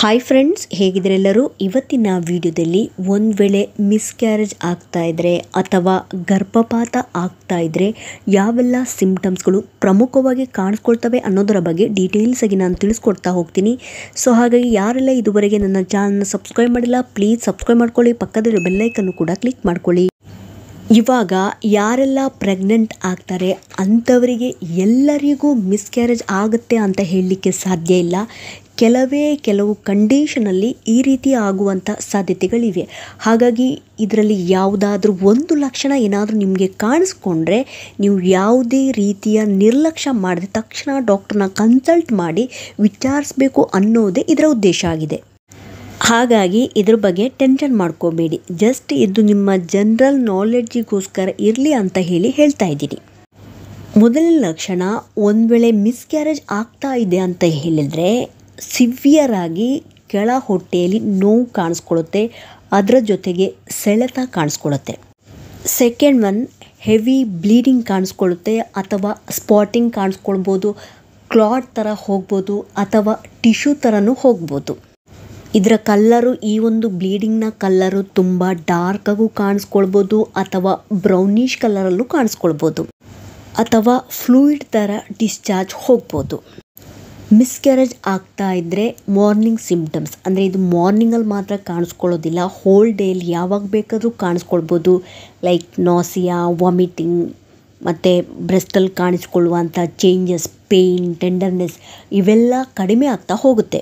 hi friends ಹೇಗಿದ್ರೆಲ್ಲರೂ ಇವತ್ತಿನ ವಿಡಿಯೋದಲ್ಲಿ ಒಂದು ವೇಳೆ ಮಿಸ್ಕ್ಯಾರೇಜ್ ಆಗ್ತಾ ಇದ್ದರೆ ಅಥವಾ ಗರ್ಭಪಾತ ಆಗ್ತಾ ಇದ್ರೆ ಯಾವೆಲ್ಲ ಸಿಂಪ್ಟಮ್ಸ್ಗಳು ಪ್ರಮುಖವಾಗಿ ಕಾಣಿಸ್ಕೊಳ್ತವೆ ಅನ್ನೋದರ ಬಗ್ಗೆ ಡೀಟೇಲ್ಸ್ ಆಗಿ ನಾನು ತಿಳಿಸ್ಕೊಡ್ತಾ ಹೋಗ್ತೀನಿ ಸೊ ಹಾಗಾಗಿ ಯಾರೆಲ್ಲ ಇದುವರೆಗೆ ನನ್ನ ಚಾನಲ್ನ ಸಬ್ಸ್ಕ್ರೈಬ್ ಮಾಡಿಲ್ಲ ಪ್ಲೀಸ್ ಸಬ್ಸ್ಕ್ರೈಬ್ ಮಾಡ್ಕೊಳ್ಳಿ ಪಕ್ಕದಲ್ಲಿ ಬೆಲ್ಲೈಕನ್ನು ಕೂಡ ಕ್ಲಿಕ್ ಮಾಡ್ಕೊಳ್ಳಿ ಇವಾಗ ಯಾರೆಲ್ಲ ಪ್ರೆಗ್ನೆಂಟ್ ಆಗ್ತಾರೆ ಅಂಥವರಿಗೆ ಎಲ್ಲರಿಗೂ ಮಿಸ್ಕ್ಯಾರೇಜ್ ಆಗುತ್ತೆ ಅಂತ ಹೇಳಲಿಕ್ಕೆ ಸಾಧ್ಯ ಇಲ್ಲ ಕೆಲವೇ ಕೆಲವು ಕಂಡೀಷನಲ್ಲಿ ಈ ರೀತಿ ಆಗುವಂಥ ಸಾಧ್ಯತೆಗಳಿವೆ ಹಾಗಾಗಿ ಇದರಲ್ಲಿ ಯಾವುದಾದ್ರೂ ಒಂದು ಲಕ್ಷಣ ಏನಾದರೂ ನಿಮಗೆ ಕಾಣಿಸ್ಕೊಂಡ್ರೆ ನೀವು ಯಾವುದೇ ರೀತಿಯ ನಿರ್ಲಕ್ಷ್ಯ ಮಾಡದೆ ತಕ್ಷಣ ಡಾಕ್ಟ್ರನ್ನ ಕನ್ಸಲ್ಟ್ ಮಾಡಿ ವಿಚಾರಿಸಬೇಕು ಅನ್ನೋದೇ ಇದರ ಉದ್ದೇಶ ಆಗಿದೆ ಹಾಗಾಗಿ ಇದ್ರ ಬಗ್ಗೆ ಟೆನ್ಷನ್ ಮಾಡ್ಕೋಬೇಡಿ ಜಸ್ಟ್ ಇದು ನಿಮ್ಮ ಜನರಲ್ ನಾಲೆಡ್ಜಿಗೋಸ್ಕರ ಇರಲಿ ಅಂತ ಹೇಳಿ ಹೇಳ್ತಾ ಇದ್ದೀನಿ ಮೊದಲನೇ ಲಕ್ಷಣ ಒಂದು ವೇಳೆ ಮಿಸ್ಕ್ಯಾರೇಜ್ ಆಗ್ತಾ ಇದೆ ಅಂತ ಹೇಳಿದರೆ ಸಿವಿಯರ್ ಆಗಿ ಕೆಳ ಹೊಟ್ಟೆಯಲ್ಲಿ ನೋವು ಕಾಣಿಸ್ಕೊಳುತ್ತೆ ಅದರ ಜೊತೆಗೆ ಸೆಳೆತ ಕಾಣಿಸ್ಕೊಳುತ್ತೆ ಸೆಕೆಂಡ್ ಒನ್ ಹೆವಿ ಬ್ಲೀಡಿಂಗ್ ಕಾಣಿಸ್ಕೊಳುತ್ತೆ ಅಥವಾ ಸ್ಪಾಟಿಂಗ್ ಕಾಣಿಸ್ಕೊಳ್ಬೋದು ಕ್ಲಾಟ್ ಥರ ಹೋಗ್ಬೋದು ಅಥವಾ ಟಿಶ್ಯೂ ಥರನೂ ಹೋಗ್ಬೋದು ಇದರ ಕಲ್ಲರು ಈ ಒಂದು ಬ್ಲೀಡಿಂಗ್ ನ ಕಲ್ಲರು ತುಂಬಾ ಡಾರ್ಕ್ ಆಗು ಕಾಣಿಸ್ಕೊಳ್ಬೋದು ಅಥವಾ ಬ್ರೌನಿಶ್ ಕಲರಲ್ಲೂ ಕಾಣಿಸ್ಕೊಳ್ಬೋದು ಅಥವಾ ಫ್ಲೂಯಿಡ್ ತರ ಡಿಸ್ಚಾರ್ಜ್ ಹೋಗ್ಬೋದು ಮಿಸ್ಕ್ಯಾರೇಜ್ ಆಗ್ತಾ ಇದ್ದರೆ ಮಾರ್ನಿಂಗ್ ಸಿಂಪ್ಟಮ್ಸ್ ಅಂದರೆ ಇದು ಮಾರ್ನಿಂಗಲ್ಲಿ ಮಾತ್ರ ಕಾಣಿಸ್ಕೊಳ್ಳೋದಿಲ್ಲ ಹೋಲ್ ಡೇಲಿ ಯಾವಾಗ ಬೇಕಾದರೂ ಕಾಣಿಸ್ಕೊಳ್ಬೋದು ಲೈಕ್ ನಾಸಿಯಾ ವಾಮಿಟಿಂಗ್ ಮತ್ತು ಬ್ರೆಸ್ಟಲ್ಲಿ ಕಾಣಿಸ್ಕೊಳ್ಳುವಂಥ ಚೇಂಜಸ್ ಪೇಯ್ನ್ ಟೆಂಡರ್ನೆಸ್ ಇವೆಲ್ಲ ಕಡಿಮೆ ಆಗ್ತಾ ಹೋಗುತ್ತೆ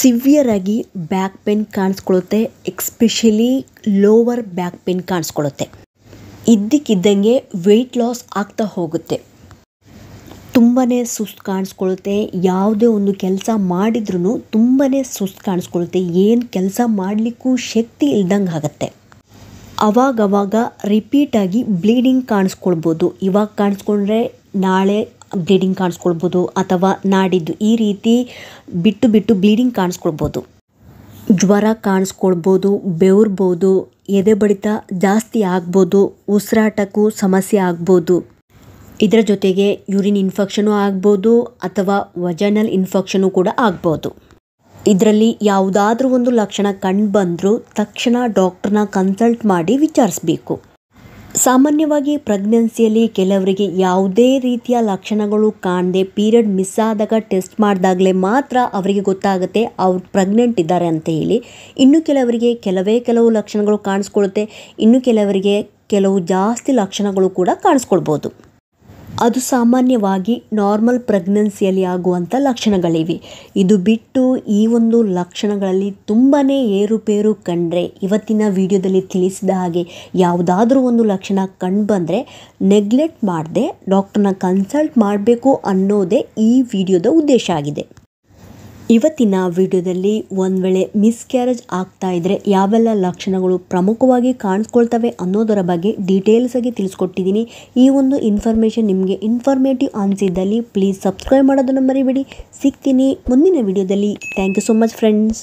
ಸಿವಿಯರಾಗಿ ಬ್ಯಾಕ್ ಪೇನ್ ಕಾಣಿಸ್ಕೊಳುತ್ತೆ ಎಕ್ಸ್ಪೆಷಲಿ ಲೋವರ್ ಬ್ಯಾಕ್ ಪೇನ್ ಕಾಣಿಸ್ಕೊಳ್ಳುತ್ತೆ ಇದ್ದಕ್ಕಿದ್ದಂಗೆ ವೆಯ್ಟ್ ಲಾಸ್ ಆಗ್ತಾ ಹೋಗುತ್ತೆ ತುಂಬಾ ಸುಸ್ತು ಕಾಣಿಸ್ಕೊಳುತ್ತೆ ಯಾವುದೇ ಒಂದು ಕೆಲಸ ಮಾಡಿದ್ರೂ ತುಂಬಾ ಸುಸ್ತು ಕಾಣಿಸ್ಕೊಳುತ್ತೆ ಏನು ಕೆಲಸ ಮಾಡಲಿಕ್ಕೂ ಶಕ್ತಿ ಇಲ್ದಂಗೆ ಆಗುತ್ತೆ ಅವಾಗವಾಗ ರಿಪೀಟಾಗಿ ಬ್ಲೀಡಿಂಗ್ ಕಾಣಿಸ್ಕೊಳ್ಬೋದು ಇವಾಗ ಕಾಣಿಸ್ಕೊಂಡ್ರೆ ನಾಳೆ ಬ್ಲೀಡಿಂಗ್ ಕಾಣಿಸ್ಕೊಳ್ಬೋದು ಅಥವಾ ನಾಡಿದ್ದು ಈ ರೀತಿ ಬಿಟ್ಟು ಬಿಟ್ಟು ಬ್ಲೀಡಿಂಗ್ ಕಾಣಿಸ್ಕೊಳ್ಬೋದು ಜ್ವರ ಕಾಣಿಸ್ಕೊಳ್ಬೋದು ಬೆವರ್ಬೋದು ಎದೆ ಬಡಿತ ಜಾಸ್ತಿ ಆಗ್ಬೋದು ಉಸಿರಾಟಕ್ಕೂ ಸಮಸ್ಯೆ ಆಗ್ಬೋದು ಇದರ ಜೊತೆಗೆ ಯೂರಿನ್ ಇನ್ಫೆಕ್ಷನು ಆಗ್ಬೋದು ಅಥವಾ ವಜನಲ್ ಇನ್ಫೆಕ್ಷನು ಕೂಡ ಆಗ್ಬೋದು ಇದರಲ್ಲಿ ಯಾವುದಾದ್ರೂ ಒಂದು ಲಕ್ಷಣ ಕಂಡು ಬಂದರೂ ತಕ್ಷಣ ಡಾಕ್ಟ್ರನ್ನ ಕನ್ಸಲ್ಟ್ ಮಾಡಿ ವಿಚಾರಿಸ್ಬೇಕು ಸಾಮಾನ್ಯವಾಗಿ ಪ್ರೆಗ್ನೆನ್ಸಿಯಲ್ಲಿ ಕೆಲವರಿಗೆ ಯಾವುದೇ ರೀತಿಯ ಲಕ್ಷಣಗಳು ಕಾಣದೆ ಪೀರಿಯಡ್ ಮಿಸ್ ಆದಾಗ ಟೆಸ್ಟ್ ಮಾಡಿದಾಗಲೇ ಮಾತ್ರ ಅವರಿಗೆ ಗೊತ್ತಾಗುತ್ತೆ ಅವ್ರು ಪ್ರೆಗ್ನೆಂಟ್ ಇದ್ದಾರೆ ಅಂತ ಹೇಳಿ ಇನ್ನು ಕೆಲವರಿಗೆ ಕೆಲವೇ ಕೆಲವು ಲಕ್ಷಣಗಳು ಕಾಣಿಸ್ಕೊಳ್ಳುತ್ತೆ ಇನ್ನು ಕೆಲವರಿಗೆ ಕೆಲವು ಜಾಸ್ತಿ ಲಕ್ಷಣಗಳು ಕೂಡ ಕಾಣಿಸ್ಕೊಳ್ಬೋದು ಅದು ಸಾಮಾನ್ಯವಾಗಿ ನಾರ್ಮಲ್ ಪ್ರೆಗ್ನೆನ್ಸಿಯಲ್ಲಿ ಆಗುವಂಥ ಲಕ್ಷಣಗಳಿವೆ ಇದು ಬಿಟ್ಟು ಈ ಒಂದು ಲಕ್ಷಣಗಳಲ್ಲಿ ತುಂಬಾ ಏರುಪೇರು ಕಂಡರೆ ಇವತ್ತಿನ ವಿಡಿಯೋದಲ್ಲಿ ತಿಳಿಸಿದ ಹಾಗೆ ಯಾವುದಾದ್ರೂ ಒಂದು ಲಕ್ಷಣ ಬಂದರೆ ನೆಗ್ಲೆಕ್ಟ್ ಮಾಡದೆ ಡಾಕ್ಟ್ರನ್ನ ಕನ್ಸಲ್ಟ್ ಮಾಡಬೇಕು ಅನ್ನೋದೇ ಈ ವಿಡಿಯೋದ ಉದ್ದೇಶ ಆಗಿದೆ ಇವತ್ತಿನ ವಿಡಿಯೋದಲ್ಲಿ ಒಂದು ವೇಳೆ ಮಿಸ್ಕ್ಯಾರೇಜ್ ಆಗ್ತಾ ಇದ್ದರೆ ಯಾವೆಲ್ಲ ಲಕ್ಷಣಗಳು ಪ್ರಮುಖವಾಗಿ ಕಾಣಿಸ್ಕೊಳ್ತವೆ ಅನ್ನೋದರ ಬಗ್ಗೆ ಡೀಟೇಲ್ಸ್ ಆಗಿ ತಿಳಿಸ್ಕೊಟ್ಟಿದ್ದೀನಿ ಈ ಒಂದು ಇನ್ಫಾರ್ಮೇಷನ್ ನಿಮಗೆ ಇನ್ಫಾರ್ಮೇಟಿವ್ ಅನಿಸಿದ್ದಲ್ಲಿ ಪ್ಲೀಸ್ ಸಬ್ಸ್ಕ್ರೈಬ್ ಮಾಡೋದನ್ನು ಮರಿಬೇಡಿ ಸಿಗ್ತೀನಿ ಮುಂದಿನ ವಿಡಿಯೋದಲ್ಲಿ thank you so much friends